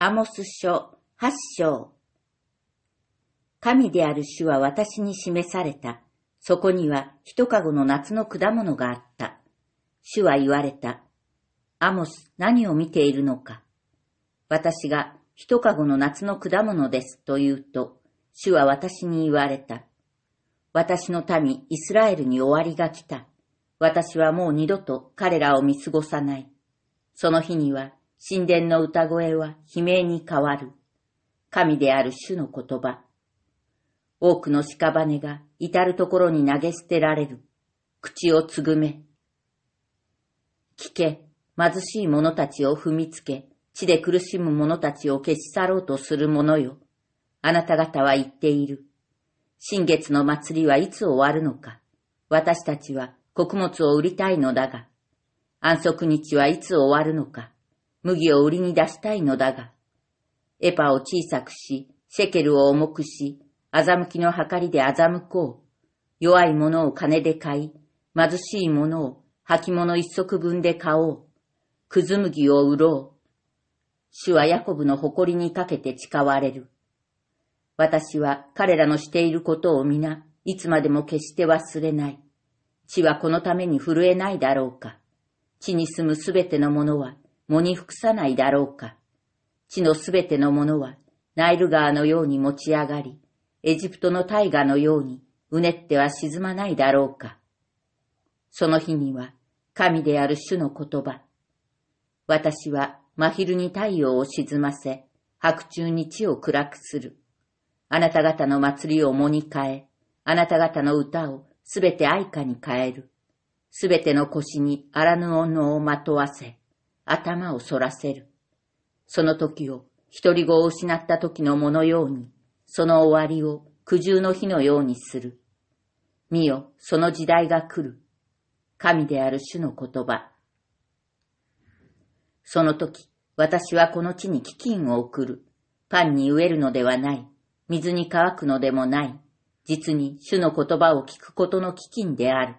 アモス書八章。神である主は私に示された。そこには一籠の夏の果物があった。主は言われた。アモス、何を見ているのか。私が一籠の夏の果物ですと言うと、主は私に言われた。私の民、イスラエルに終わりが来た。私はもう二度と彼らを見過ごさない。その日には、神殿の歌声は悲鳴に変わる。神である主の言葉。多くの屍が至るところに投げ捨てられる。口をつぐめ。聞け、貧しい者たちを踏みつけ、地で苦しむ者たちを消し去ろうとする者よ。あなた方は言っている。新月の祭りはいつ終わるのか。私たちは穀物を売りたいのだが、安息日はいつ終わるのか。麦を売りに出したいのだが、エパを小さくし、シェケルを重くし、欺きのはかりで欺こう。弱い者を金で買い、貧しい者を履物一足分で買おう。くず麦を売ろう。主はヤコブの誇りにかけて誓われる。私は彼らのしていることを皆、いつまでも決して忘れない。地はこのために震えないだろうか。地に住むすべての者は、藻に服さないだろうか。地のすべてのものは、ナイル川のように持ち上がり、エジプトの大河のように、うねっては沈まないだろうか。その日には、神である主の言葉。私は真昼に太陽を沈ませ、白昼に地を暗くする。あなた方の祭りを藻に変え、あなた方の歌をすべて愛歌に変える。すべての腰に荒布をまとわせ、頭を反らせる。その時を、独り子を失った時のものように、その終わりを苦渋の日のようにする。見よ、その時代が来る。神である主の言葉。その時、私はこの地に飢饉を送る。パンに植えるのではない。水に乾くのでもない。実に主の言葉を聞くことの飢饉である。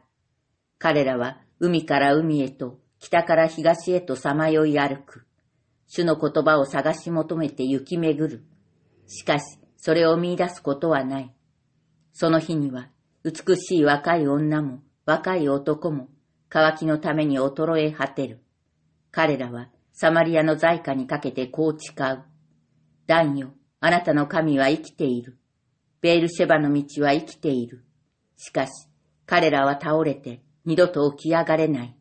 彼らは海から海へと北から東へとさまよい歩く。主の言葉を探し求めて行き巡る。しかし、それを見出すことはない。その日には、美しい若い女も、若い男も、渇きのために衰え果てる。彼らは、サマリアの在家にかけてこう誓う。男よ、あなたの神は生きている。ベールシェバの道は生きている。しかし、彼らは倒れて、二度と起き上がれない。